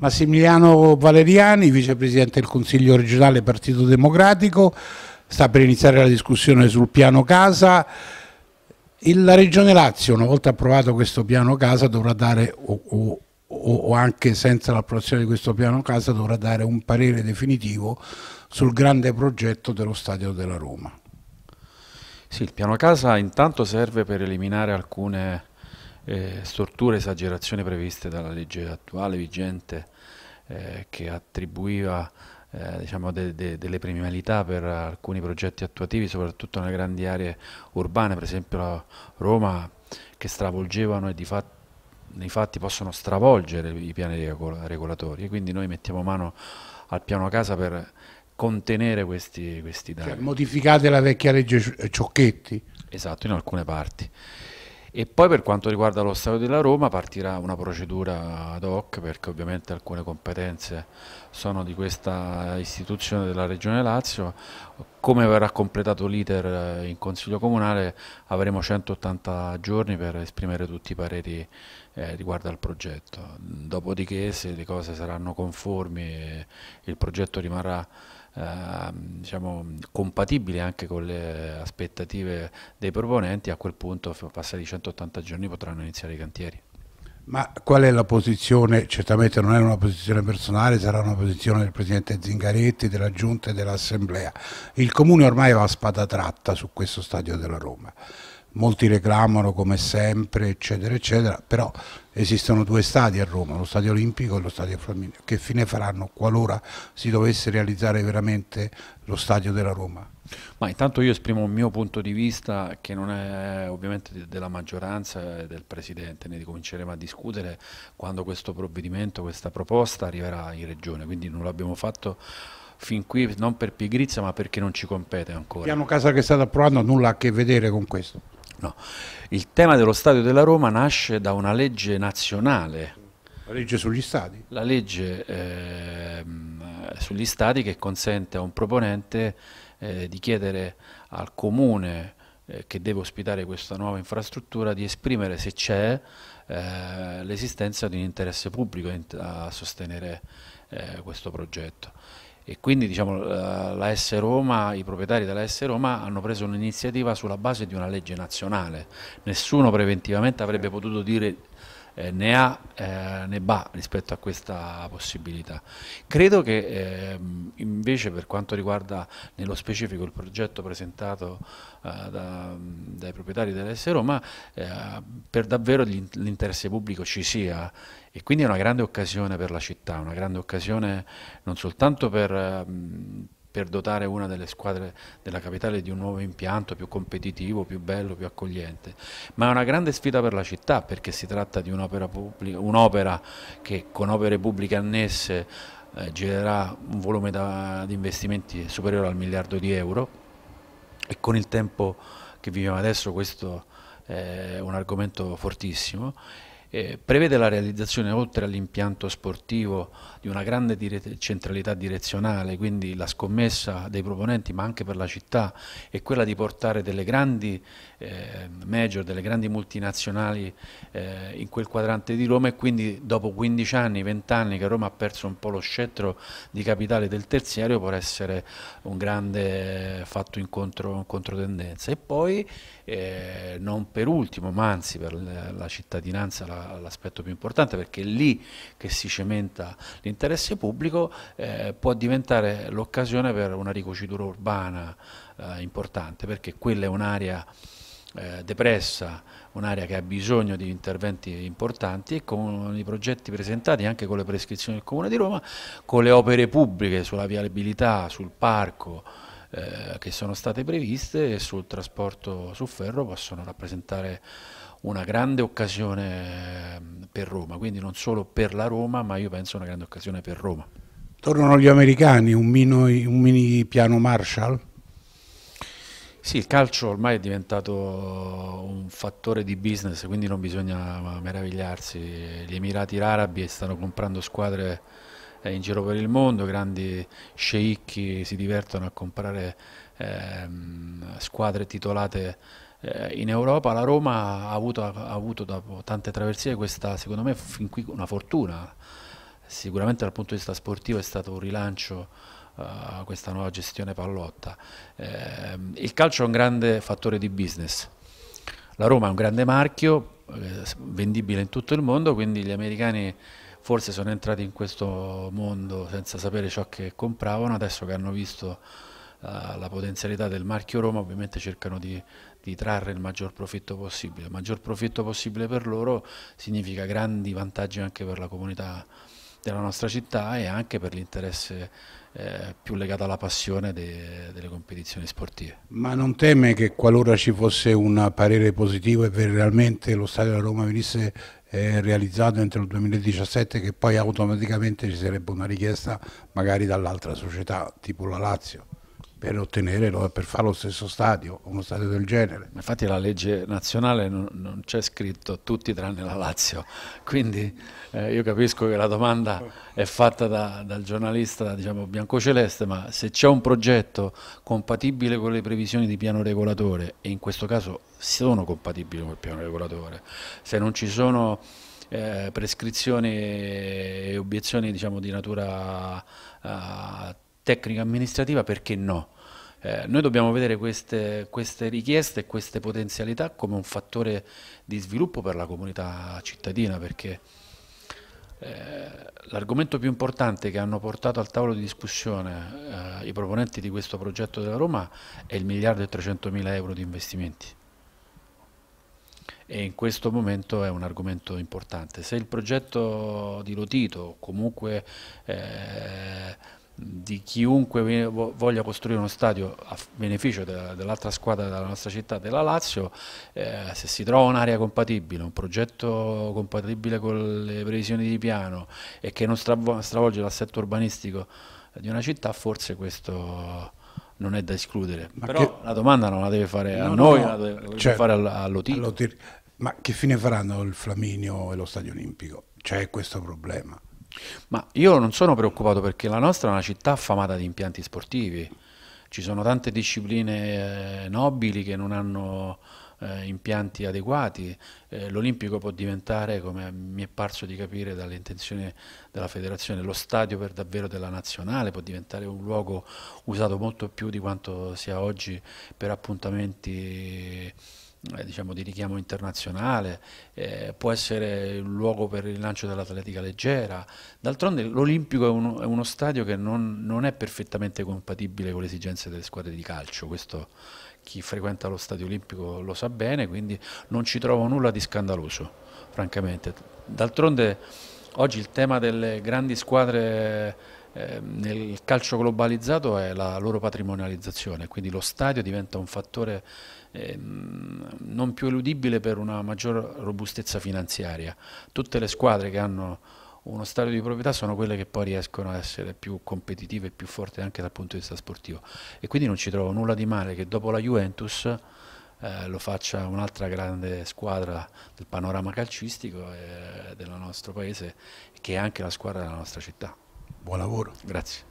Massimiliano Valeriani, vicepresidente del Consiglio regionale Partito Democratico, sta per iniziare la discussione sul piano casa. La Regione Lazio, una volta approvato questo piano casa, dovrà dare, o, o, o anche senza l'approvazione di questo piano casa, dovrà dare un parere definitivo sul grande progetto dello Stadio della Roma. Sì, il piano casa intanto serve per eliminare alcune eh, storture e esagerazioni previste dalla legge attuale vigente eh, che attribuiva eh, diciamo de, de, delle premialità per alcuni progetti attuativi, soprattutto nelle grandi aree urbane, per esempio la Roma, che stravolgevano e di fatto nei fatti possono stravolgere i piani regolatori quindi noi mettiamo mano al piano casa per contenere questi, questi cioè, danni. Cioè, modificate la vecchia legge Ciocchetti? Esatto, in alcune parti. E poi per quanto riguarda lo Stato della Roma partirà una procedura ad hoc perché ovviamente alcune competenze sono di questa istituzione della Regione Lazio. Come verrà completato l'iter eh, in Consiglio Comunale avremo 180 giorni per esprimere tutti i pareri eh, riguardo al progetto. Dopodiché se le cose saranno conformi eh, il progetto rimarrà Ehm, diciamo, compatibile anche con le aspettative dei proponenti, a quel punto passati 180 giorni potranno iniziare i cantieri. Ma qual è la posizione? Certamente non è una posizione personale, sarà una posizione del Presidente Zingaretti, della Giunta e dell'Assemblea. Il Comune ormai va a spada tratta su questo stadio della Roma molti reclamano come sempre, eccetera, eccetera, però esistono due stadi a Roma, lo stadio olimpico e lo stadio Flaminio, che fine faranno qualora si dovesse realizzare veramente lo stadio della Roma? Ma intanto io esprimo un mio punto di vista che non è ovviamente della maggioranza e eh, del Presidente, ne ricominceremo a discutere quando questo provvedimento, questa proposta arriverà in Regione, quindi non l'abbiamo fatto fin qui non per pigrizia ma perché non ci compete ancora. Il piano casa che state approvando nulla a che vedere con questo. No. Il tema dello stadio della Roma nasce da una legge nazionale. La legge sugli stadi? La legge eh, sugli stadi che consente a un proponente eh, di chiedere al comune eh, che deve ospitare questa nuova infrastruttura di esprimere se c'è eh, l'esistenza di un interesse pubblico a sostenere eh, questo progetto e quindi diciamo, eh, la S Roma, i proprietari della S Roma hanno preso un'iniziativa sulla base di una legge nazionale. Nessuno preventivamente avrebbe potuto dire eh, ne ha eh, ne va rispetto a questa possibilità. Credo che eh, invece per quanto riguarda nello specifico il progetto presentato eh, da, dai proprietari dell'S Roma, eh, per davvero l'interesse pubblico ci sia e quindi è una grande occasione per la città, una grande occasione non soltanto per ehm, per dotare una delle squadre della capitale di un nuovo impianto più competitivo, più bello, più accogliente, ma è una grande sfida per la città perché si tratta di un'opera, un che con opere pubbliche annesse eh, genererà un volume da, di investimenti superiore al miliardo di euro e con il tempo che viviamo adesso questo è un argomento fortissimo eh, prevede la realizzazione oltre all'impianto sportivo di una grande dire centralità direzionale, quindi la scommessa dei proponenti ma anche per la città è quella di portare delle grandi eh, major, delle grandi multinazionali eh, in quel quadrante di Roma e quindi dopo 15 anni, 20 anni che Roma ha perso un po' lo scettro di capitale del terziario può essere un grande fatto in, contro, in controtendenza e poi eh, non per ultimo ma anzi per la cittadinanza, la l'aspetto più importante perché è lì che si cementa l'interesse pubblico, eh, può diventare l'occasione per una ricocitura urbana eh, importante perché quella è un'area eh, depressa, un'area che ha bisogno di interventi importanti e con i progetti presentati anche con le prescrizioni del Comune di Roma, con le opere pubbliche sulla viabilità, sul parco eh, che sono state previste e sul trasporto su ferro possono rappresentare una grande occasione eh, per Roma, quindi non solo per la Roma, ma io penso una grande occasione per Roma. Tornano gli americani, un mini, un mini piano Marshall? Sì, il calcio ormai è diventato un fattore di business, quindi non bisogna meravigliarsi. Gli Emirati Arabi stanno comprando squadre eh, in giro per il mondo, grandi sceicchi si divertono a comprare ehm, squadre titolate eh, in Europa. La Roma ha avuto, ha avuto dopo tante traversie questa, secondo me, fin qui una fortuna. Sicuramente dal punto di vista sportivo è stato un rilancio Uh, questa nuova gestione pallotta. Eh, il calcio è un grande fattore di business. La Roma è un grande marchio, eh, vendibile in tutto il mondo, quindi gli americani forse sono entrati in questo mondo senza sapere ciò che compravano, adesso che hanno visto eh, la potenzialità del marchio Roma ovviamente cercano di, di, trarre il maggior profitto possibile. Il maggior profitto possibile per loro significa grandi vantaggi anche per la comunità della nostra città e anche per l'interesse eh, più legato alla passione de, delle competizioni sportive. Ma non teme che qualora ci fosse un parere positivo e realmente lo Stadio della Roma venisse eh, realizzato entro il 2017 che poi automaticamente ci sarebbe una richiesta magari dall'altra società tipo la Lazio? per, ottenere, per fare lo stesso stadio, uno stadio del genere. Infatti la legge nazionale non, non c'è scritto tutti tranne la Lazio, quindi eh, io capisco che la domanda è fatta da, dal giornalista diciamo, biancoceleste, ma se c'è un progetto compatibile con le previsioni di piano regolatore, e in questo caso sono compatibili con il piano regolatore, se non ci sono... Eh, prescrizioni e obiezioni diciamo, di natura eh, tecnica amministrativa, perché no? Eh, noi dobbiamo vedere queste, queste richieste e queste potenzialità come un fattore di sviluppo per la comunità cittadina, perché eh, l'argomento più importante che hanno portato al tavolo di discussione eh, i proponenti di questo progetto della Roma è il miliardo e 300 mila euro di investimenti. E in questo momento è un argomento importante. Se il progetto di Lotito, comunque eh, di chiunque voglia costruire uno stadio a beneficio dell'altra squadra della nostra città, della Lazio, eh, se si trova un'area compatibile, un progetto compatibile con le previsioni di piano e che non stravolge l'assetto urbanistico di una città, forse questo non è da escludere. Ma Però che... la domanda non la deve fare no, a noi, no, la deve cioè, fare all'Otito. Ma che fine faranno il Flaminio e lo Stadio Olimpico? C'è questo problema. Ma io non sono preoccupato perché la nostra è una città affamata di impianti sportivi, ci sono tante discipline eh, nobili che non hanno eh, impianti adeguati, eh, l'Olimpico può diventare, come mi è parso di capire dalle intenzioni della federazione, lo stadio per davvero della nazionale, può diventare un luogo usato molto più di quanto sia oggi per appuntamenti eh, diciamo, di richiamo internazionale, eh, può essere un luogo per il lancio dell'atletica leggera. D'altronde l'Olimpico è, uno, è uno stadio che non, non, è perfettamente compatibile con le esigenze delle squadre di calcio, questo chi frequenta lo stadio olimpico lo sa bene, quindi non ci trovo nulla di scandaloso, francamente. D'altronde oggi il tema delle grandi squadre Ehm, nel calcio globalizzato è la loro patrimonializzazione, quindi lo stadio diventa un fattore ehm, non più eludibile per una maggior robustezza finanziaria. Tutte le squadre che hanno uno stadio di proprietà sono quelle che poi riescono a essere più competitive e più forti anche dal punto di vista sportivo e quindi non ci trovo nulla di male che dopo la Juventus eh, lo faccia un'altra grande squadra del panorama calcistico eh, del nostro paese che è anche la squadra della nostra città. Buon lavoro. Grazie.